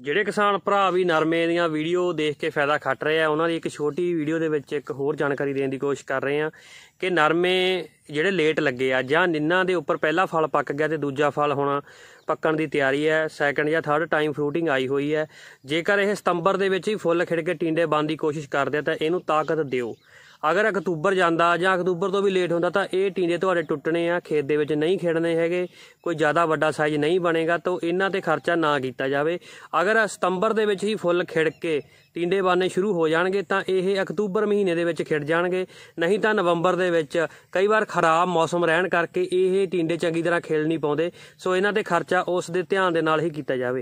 ਜਿਹੜੇ ਕਿਸਾਨ ਭਰਾ ਵੀ ਨਰਮੇ ਦੀਆਂ ਵੀਡੀਓ ਦੇਖ ਕੇ ਫਾਇਦਾ ਖੱਟ ਰਹੇ ਆ ਉਹਨਾਂ ਦੀ ਇੱਕ ਛੋਟੀ ਵੀਡੀਓ ਦੇ ਵਿੱਚ ਇੱਕ ਹੋਰ ਜਾਣਕਾਰੀ ਦੇਣ ਦੀ ਕੋਸ਼ਿਸ਼ ਕਰ ਰਹੇ ਆ ਕਿ ਨਰਮੇ ਜਿਹੜੇ ਲੇਟ ਲੱਗੇ ਆ ਜਾਂ ਨਿੰਨਾਂ ਦੇ ਉੱਪਰ ਪਹਿਲਾ ਫਲ ਪੱਕ ਗਿਆ ਤੇ ਦੂਜਾ ਫਲ ਹੁਣ ਪੱਕਣ ਦੀ ਤਿਆਰੀ ਹੈ ਸੈਕੰਡ ਜਾਂ ਥਰਡ ਟਾਈਮ ਫਰੂਟਿੰਗ ਆਈ ਹੋਈ ਹੈ ਜੇਕਰ ਇਹ ਸਤੰਬਰ ਦੇ ਵਿੱਚ ਹੀ ਫੁੱਲ ਖਿੜ ਕੇ ਟਿੰਡੇ ਬੰਨ ਦੀ ਕੋਸ਼ਿਸ਼ ਕਰਦੇ ਆ ਤਾਂ ਇਹਨੂੰ ਤਾਕਤ ਦਿਓ ਅਗਰ ਅਕਤੂਬਰ ਜਾਂਦਾ ਜਾਂ ਅਕਤੂਬਰ ਤੋਂ ਵੀ ਲੇਟ ਹੁੰਦਾ ਤਾਂ ਇਹ ਟੀਂਡੇ ਤੁਹਾਡੇ ਟੁੱਟਣੇ ਆ ਖੇਤ ਦੇ ਵਿੱਚ ਨਹੀਂ ਖੇਡਣੇ ਹੈਗੇ ਕੋਈ ਜ਼ਿਆਦਾ ਵੱਡਾ ਸਾਈਜ਼ ਨਹੀਂ ਬਣੇਗਾ ਤਾਂ ਇਹਨਾਂ ਤੇ ਖਰਚਾ ਨਾ ਕੀਤਾ ਜਾਵੇ ਅਗਰ ਸਤੰਬਰ ਦੇ ਵਿੱਚ ਹੀ ਫੁੱਲ ਖਿੜ ਕੇ ਟੀਂਡੇ ਬਾਨੇ ਸ਼ੁਰੂ ਹੋ ਜਾਣਗੇ ਤਾਂ ਇਹ ਅਕਤੂਬਰ ਮਹੀਨੇ ਦੇ ਵਿੱਚ ਖਿੜ ਜਾਣਗੇ ਨਹੀਂ ਤਾਂ ਨਵੰਬਰ ਦੇ ਵਿੱਚ ਕਈ ਵਾਰ ਖਰਾਬ ਮੌਸਮ ਰਹਿਣ ਕਰਕੇ ਇਹ ਟੀਂਡੇ ਚੰਗੀ ਤਰ੍ਹਾਂ ਖਿਲ ਨਹੀਂ ਪਾਉਂਦੇ ਸੋ ਇਹਨਾਂ ਤੇ ਖਰਚਾ ਉਸ ਦੇ ਧਿਆਨ ਦੇ ਨਾਲ ਹੀ ਕੀਤਾ ਜਾਵੇ